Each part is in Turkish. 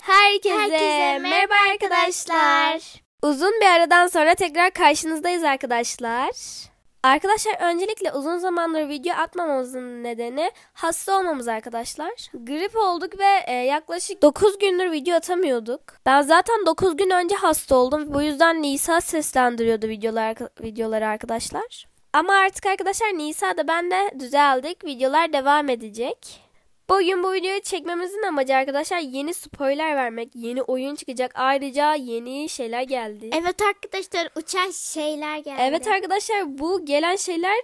Herkese, Herkese merhaba arkadaşlar. Uzun bir aradan sonra tekrar karşınızdayız arkadaşlar. Arkadaşlar öncelikle uzun zamandır video atmamamızın nedeni hasta olmamız arkadaşlar. Grip olduk ve e, yaklaşık 9 gündür video atamıyorduk. Ben zaten 9 gün önce hasta oldum. Bu yüzden Nisa seslendiriyordu videolar, videoları arkadaşlar. Ama artık arkadaşlar Nisa da ben de düzeldik. Videolar devam edecek. Bugün bu videoyu çekmemizin amacı arkadaşlar yeni spoiler vermek. Yeni oyun çıkacak. Ayrıca yeni şeyler geldi. Evet arkadaşlar uçan şeyler geldi. Evet arkadaşlar bu gelen şeyler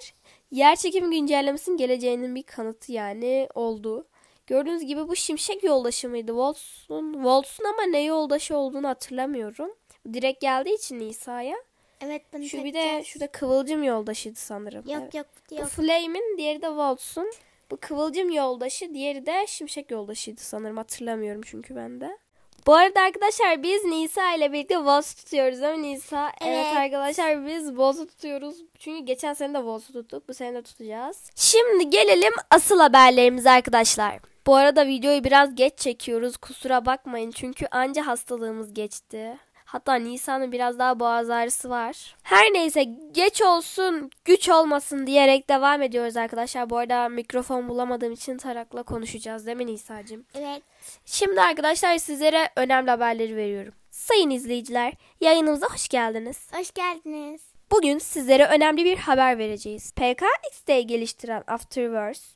yer çekimi güncellemesinin geleceğinin bir kanıtı yani oldu. Gördüğünüz gibi bu şimşek yoldaşı mıydı? Volts'un, Volts'un ama ne yoldaşı olduğunu hatırlamıyorum. Direkt geldiği için Nisa'ya. Evet bunu Şu bir de şurada kıvılcım yoldaşıydı sanırım. Yok evet. yok, yok. Bu Flame'in diğeri de Volts'un. Bu Kıvılcım yoldaşı, diğeri de Şimşek yoldaşıydı sanırım. Hatırlamıyorum çünkü ben de. Bu arada arkadaşlar biz Nisa ile birlikte Voz tutuyoruz değil mi Nisa? Evet, evet arkadaşlar biz Voz'u tutuyoruz. Çünkü geçen sene de Voz'u tuttuk. Bu sene de tutacağız. Şimdi gelelim asıl haberlerimize arkadaşlar. Bu arada videoyu biraz geç çekiyoruz. Kusura bakmayın çünkü anca hastalığımız geçti. Hatta Nisan'ın biraz daha boğaz ağrısı var. Her neyse geç olsun güç olmasın diyerek devam ediyoruz arkadaşlar. Bu arada mikrofon bulamadığım için Tarak'la konuşacağız değil mi Nisa'cığım? Evet. Şimdi arkadaşlar sizlere önemli haberleri veriyorum. Sayın izleyiciler yayınımıza hoş geldiniz. Hoş geldiniz. Bugün sizlere önemli bir haber vereceğiz. PKX'de geliştiren Afterverse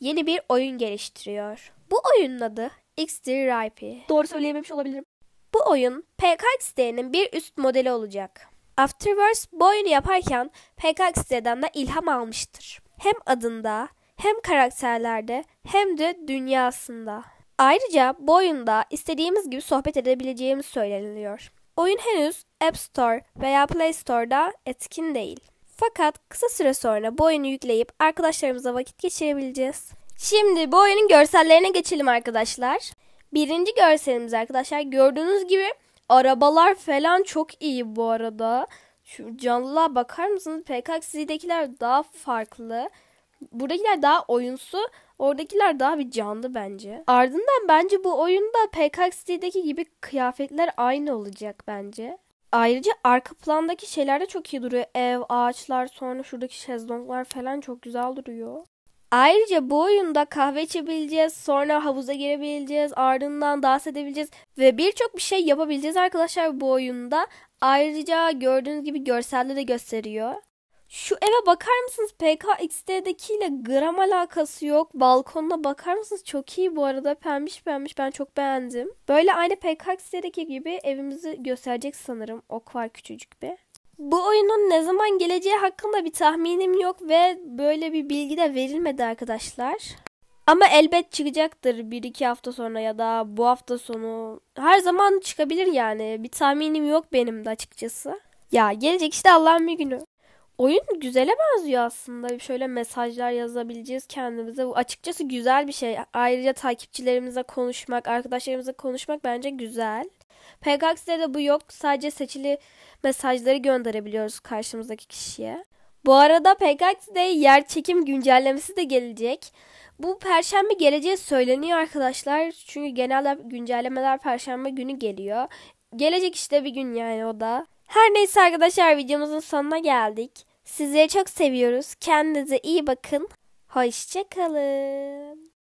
yeni bir oyun geliştiriyor. Bu oyunun adı XDRIP. Doğru söyleyememiş olabilirim. Bu oyun PKX bir üst modeli olacak. Afterverse bu oyunu yaparken PKX siteden de ilham almıştır. Hem adında hem karakterlerde hem de dünyasında. Ayrıca bu oyunda istediğimiz gibi sohbet edebileceğimiz söyleniliyor. Oyun henüz App Store veya Play Store'da etkin değil. Fakat kısa süre sonra bu oyunu yükleyip arkadaşlarımıza vakit geçirebileceğiz. Şimdi bu oyunun görsellerine geçelim arkadaşlar. Birinci görselimiz arkadaşlar gördüğünüz gibi arabalar falan çok iyi bu arada. Şu canlılığa bakar mısınız? PKX'dekiler daha farklı. Buradakiler daha oyunsu. Oradakiler daha bir canlı bence. Ardından bence bu oyunda PKXD'deki gibi kıyafetler aynı olacak bence. Ayrıca arka plandaki şeyler de çok iyi duruyor. Ev, ağaçlar, sonra şuradaki şezlonglar falan çok güzel duruyor. Ayrıca bu oyunda kahve içebileceğiz, sonra havuza girebileceğiz, ardından dans edebileceğiz ve birçok bir şey yapabileceğiz arkadaşlar bu oyunda. Ayrıca gördüğünüz gibi görselde de gösteriyor. Şu eve bakar mısınız? PKXD'dekiyle gram alakası yok. Balkonuna bakar mısınız? Çok iyi bu arada. Pembiş pembiş ben çok beğendim. Böyle aynı PKXD'deki gibi evimizi gösterecek sanırım. Ok var küçücük bir. Bu oyunun ne zaman geleceği hakkında bir tahminim yok ve böyle bir bilgi de verilmedi arkadaşlar. Ama elbet çıkacaktır 1-2 hafta sonra ya da bu hafta sonu. Her zaman çıkabilir yani. Bir tahminim yok benim de açıkçası. Ya gelecek işte Allah'ın bir günü. Oyun güzele benziyor aslında. Şöyle mesajlar yazabileceğiz kendimize. Bu açıkçası güzel bir şey. Ayrıca takipçilerimize konuşmak, arkadaşlarımıza konuşmak bence güzel. Pegax'te de bu yok. Sadece seçili mesajları gönderebiliyoruz karşımızdaki kişiye. Bu arada Pegax'te yer çekim güncellemesi de gelecek. Bu perşembe geleceği söyleniyor arkadaşlar. Çünkü genelde güncellemeler perşembe günü geliyor. Gelecek işte bir gün yani o da. Her neyse arkadaşlar videomuzun sonuna geldik. Sizleri çok seviyoruz. Kendinize iyi bakın. Hoşçakalın.